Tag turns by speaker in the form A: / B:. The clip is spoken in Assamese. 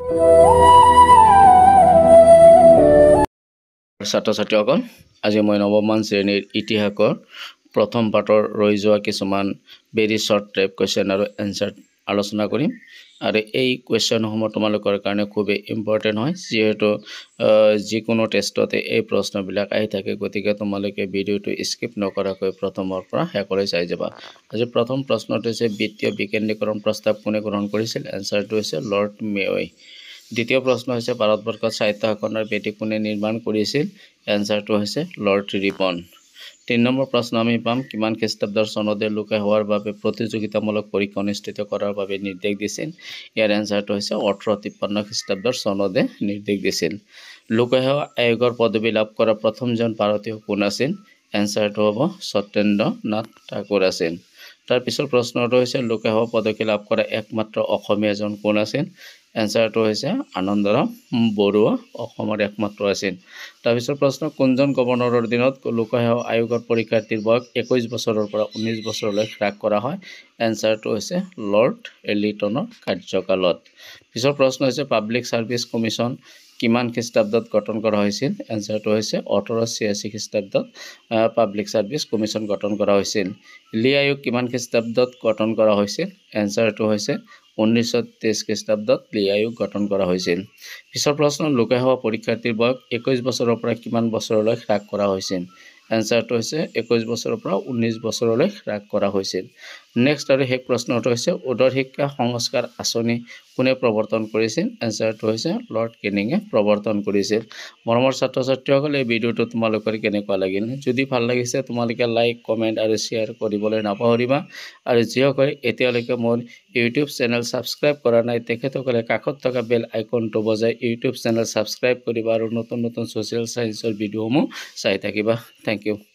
A: ছাত্ৰ ছাত্ৰীসকল আজি মই নৱমান শ্ৰেণীৰ ইতিহাসৰ প্ৰথম পাঠৰ ৰৈ যোৱা কিছুমান বেৰি শ্বৰ্ট টাইপ কুৱেশ্যন আৰু এনচাৰ আলোচনা কৰিম আৰু এই কুৱেশ্যনসমূহ তোমালোকৰ কাৰণে খুবেই ইম্পৰ্টেণ্ট হয় যিহেতু যিকোনো টেষ্টতে এই প্ৰশ্নবিলাক আহি থাকে গতিকে তোমালোকে ভিডিঅ'টো স্কিপ নকৰাকৈ প্ৰথমৰ পৰা শেষলৈ চাই যাবা আজি প্ৰথম প্ৰশ্নটো হৈছে বিত্তীয় বিকেন্দ্ৰীকৰণ প্ৰস্তাৱ কোনে গ্ৰহণ কৰিছিল এনচাৰটো হৈছে লৰ্ড মেৱৈ দ্বিতীয় প্ৰশ্ন হৈছে ভাৰতবৰ্ষত স্বায়ত্তশাসনৰ বেটি কোনে নিৰ্মাণ কৰিছিল এনচাৰটো হৈছে লৰ্ড ৰিপন তিনি নম্বৰ প্ৰশ্ন আমি পাম কিমান খ্ৰীষ্টাব্দৰ চনতে লোকে হোৱাৰ বাবে প্ৰতিযোগিতামূলক পৰীক্ষা অনুষ্ঠিত কৰাৰ বাবে নিৰ্দেশ দিছিল ইয়াৰ এনচাৰটো হৈছে ওঠৰ তিপ্পন্ন খ্ৰীষ্টাব্দৰ চনতে নিৰ্দেশ দিছিল লোকসেৱা আয়োগৰ পদবী লাভ কৰা প্ৰথমজন ভাৰতীয় কোন আছিল এনচাৰটো হ'ব সত্যেন্দ্ৰনাথ ঠাকুৰ আছিল তাৰ পিছৰ প্ৰশ্নটো হৈছে লোকসভা পদকী লাভ কৰা একমাত্ৰ অসমীয়াজন কোন আছিল এনচাৰটো হৈছে আনন্দৰাম বৰুৱা অসমৰ একমাত্ৰ আছিল তাৰপিছৰ প্ৰশ্ন কোনজন গৱৰ্ণৰৰ দিনত লোকসেৱা আয়োগৰ পৰীক্ষাৰ্থীৰ বয়স একৈছ বছৰৰ পৰা ঊনৈছ বছৰলৈ হ্ৰাস কৰা হয় এনচাৰটো হৈছে লৰ্ড এলিটনৰ কাৰ্যকালত পিছৰ প্ৰশ্ন হৈছে পাব্লিক ছাৰ্ভিচ কমিছন কিমান খ্ৰীষ্টাব্দত গঠন কৰা হৈছিল এনচাৰটো হৈছে ওঠৰ ছিয়াশী খ্ৰীষ্টাব্দত পাব্লিক ছাৰ্ভিচ কমিশ্যন গঠন কৰা হৈছিল লি আয়োগ কিমান খ্ৰীষ্টাব্দত গঠন কৰা হৈছিল এনচাৰটো হৈছে ঊনৈছশ তেইছ খ্ৰীষ্টাব্দত লি আয়োগ গঠন কৰা হৈছিল পিছৰ প্ৰশ্ন লোকসভা পৰীক্ষাৰ্থীৰ বয়স একৈছ বছৰৰ পৰা কিমান বছৰলৈ হ্ৰাস কৰা হৈছিল এনচাৰটো হৈছে একৈছ বছৰৰ পৰা ঊনৈছ বছৰলৈ হ্ৰাস কৰা হৈছিল নেক্সট আৰু শেষ প্ৰশ্নটো হৈছে উদৰ শিক্ষা সংস্কাৰ আঁচনি কোনে প্ৰৱৰ্তন কৰিছিল এনচাৰটো হৈছে লৰ্ড কেনিঙে প্ৰৱৰ্তন কৰিছিল মৰমৰ ছাত্ৰ ছাত্ৰীসকলে এই ভিডিঅ'টো তোমালোকৰ কেনেকুৱা লাগিল যদি ভাল লাগিছে তোমালোকে লাইক কমেণ্ট আৰু শ্বেয়াৰ কৰিবলৈ নাপাহৰিবা আৰু যিসকলে এতিয়ালৈকে মোৰ ইউটিউব চেনেল ছাবস্ক্ৰাইব কৰা নাই তেখেতসকলে কাষত থকা বেল আইকনটো বজাই ইউটিউব চেনেল ছাবস্ক্ৰাইব কৰিবা আৰু নতুন নতুন ছ'চিয়েল ছায়েন্সৰ ভিডিঅ'সমূহ চাই থাকিবা থেংক ইউ